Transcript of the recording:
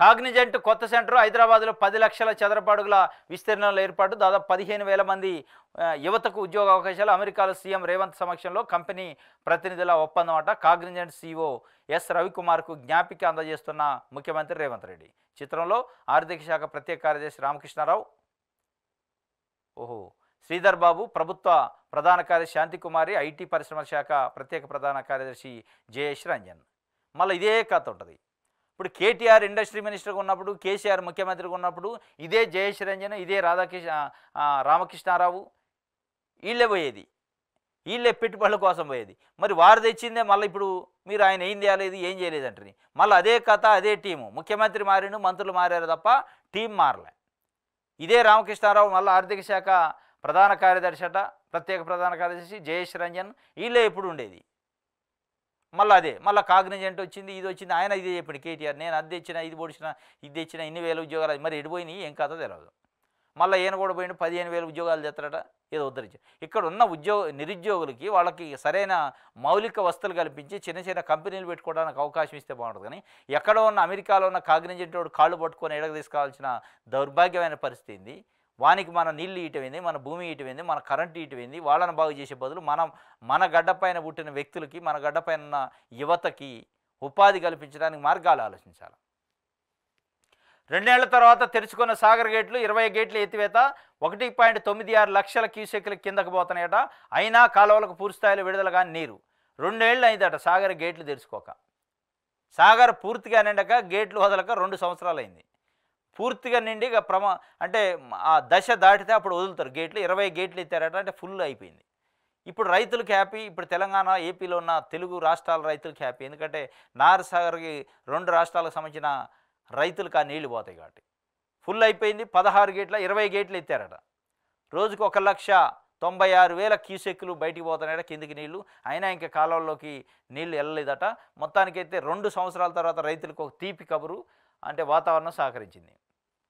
Cognizant కొత్త centre హైదరాబాద్లో పది లక్షల చదరపాడుగుల విస్తీర్ణంలో ఏర్పాటు దాదాపు పదిహేను వేల మంది యువతకు ఉద్యోగ అవకాశాలు అమెరికాలో సీఎం రేవంత్ సమక్షంలో కంపెనీ ప్రతినిధుల ఒప్పందం అట కాగ్నిజెంట్ సీఓ ఎస్ రవికుమార్కు జ్ఞాపిక అందజేస్తున్న ముఖ్యమంత్రి రేవంత్ రెడ్డి చిత్రంలో ఆర్థిక శాఖ ప్రత్యేక కార్యదర్శి రామకృష్ణారావు ఓహో శ్రీధర్ బాబు ప్రభుత్వ ప్రధాన కార్యదర్శి శాంతికుమారి ఐటీ పరిశ్రమల శాఖ ప్రత్యేక ప్రధాన కార్యదర్శి జయేష్ రంజన్ మళ్ళీ ఇదే కథ ఉంటుంది ఇప్పుడు కేటీఆర్ ఇండస్ట్రీ మినిస్టర్గా ఉన్నప్పుడు కేసీఆర్ ముఖ్యమంత్రిగా ఉన్నప్పుడు ఇదే జయేష్ రంజన్ ఇదే రాధాకృష్ణ రామకృష్ణారావు వీళ్ళే పోయేది వీళ్ళే పెట్టుబడుల కోసం పోయేది మరి వారు తెచ్చిందే మళ్ళీ ఇప్పుడు మీరు ఆయన ఏం చేయలేదు ఏం చేయలేదు మళ్ళీ అదే కథ అదే టీము ముఖ్యమంత్రి మారిండు మంత్రులు మారారు తప్ప టీం మారలే ఇదే రామకృష్ణారావు మళ్ళీ ఆర్థిక శాఖ ప్రధాన కార్యదర్శి అట ప్రత్యేక ప్రధాన కార్యదర్శి జయేష్ రంజన్ వీళ్ళే ఇప్పుడు ఉండేది మళ్ళీ అదే మళ్ళీ కాగ్నిజెంట్ వచ్చింది ఇది వచ్చింది ఆయన ఇదే చెప్పింది కేటీఆర్ నేను అది తెచ్చిన ఇది పొడిచిన ఇది తెచ్చిన ఇన్ని వేల ఉద్యోగాలు మరి ఎడిపోయినాయి ఏం కథ తెలియదు మళ్ళీ ఈయన కూడా పోయిన పదిహేను వేల ఉద్యోగాలు తెస్తారట ఏదో ఉద్ధరించి ఇక్కడ ఉన్న ఉద్యోగ నిరుద్యోగులకి వాళ్ళకి సరైన మౌలిక వస్తువులు కల్పించి చిన్న చిన్న కంపెనీలు పెట్టుకోవడానికి అవకాశం ఇస్తే బాగుంటుంది కానీ ఎక్కడో ఉన్న అమెరికాలో ఉన్న కాగ్నిజెంట్ కాళ్ళు పట్టుకొని ఎడగ తీసుకోవాల్సిన దౌర్భాగ్యమైన పరిస్థితి వానికి మన నీళ్ళు ఇటువైంది మన భూమి ఇటువైంది మన కరెంటు ఇటువైంది వాళ్ళని బాగు చేసే బదులు మనం మన గడ్డపైన పుట్టిన వ్యక్తులకి మన గడ్డపైన ఉన్న యువతకి ఉపాధి కల్పించడానికి మార్గాలు ఆలోచించాలి రెండేళ్ల తర్వాత తెరుచుకున్న సాగర్ గేట్లు ఇరవై గేట్లు ఎత్తివేత ఒకటి పాయింట్ తొమ్మిది ఆరు లక్షల క్యూసెక్ల కిందకు పోతున్నాయట అయినా కాలువలకు పూర్తిస్థాయిలో విడుదల కానీ నీరు రెండేళ్ళు అయిందట సాగర్ గేట్లు తెరుచుకోక సాగర్ పూర్తిగా నిండక గేట్లు వదలక రెండు సంవత్సరాలు అయింది పూర్తిగా ఇక ప్రమా అంటే ఆ దశ దాటితే అప్పుడు వదులుతారు గేట్లు ఇరవై గేట్లు ఎత్తారట అంటే ఫుల్ అయిపోయింది ఇప్పుడు రైతులకు హ్యాపీ ఇప్పుడు తెలంగాణ ఏపీలో ఉన్న తెలుగు రాష్ట్రాల రైతులకు హ్యాపీ ఎందుకంటే నారసాగర్కి రెండు రాష్ట్రాలకు సంబంధించిన రైతులకు ఆ నీళ్లు పోతాయి కాబట్టి ఫుల్ అయిపోయింది పదహారు గేట్ల ఇరవై గేట్లు ఎత్తారట రోజుకు ఒక లక్ష తొంభై ఆరు వేల క్యూసెక్లు బయటికి పోతున్నాయట కిందికి నీళ్లు అయినా ఇంకా కాలంలోకి నీళ్లు వెళ్ళలేదట మొత్తానికైతే రెండు సంవత్సరాల తర్వాత రైతులకు ఒక తీపి కబురు అంటే వాతావరణం సహకరించింది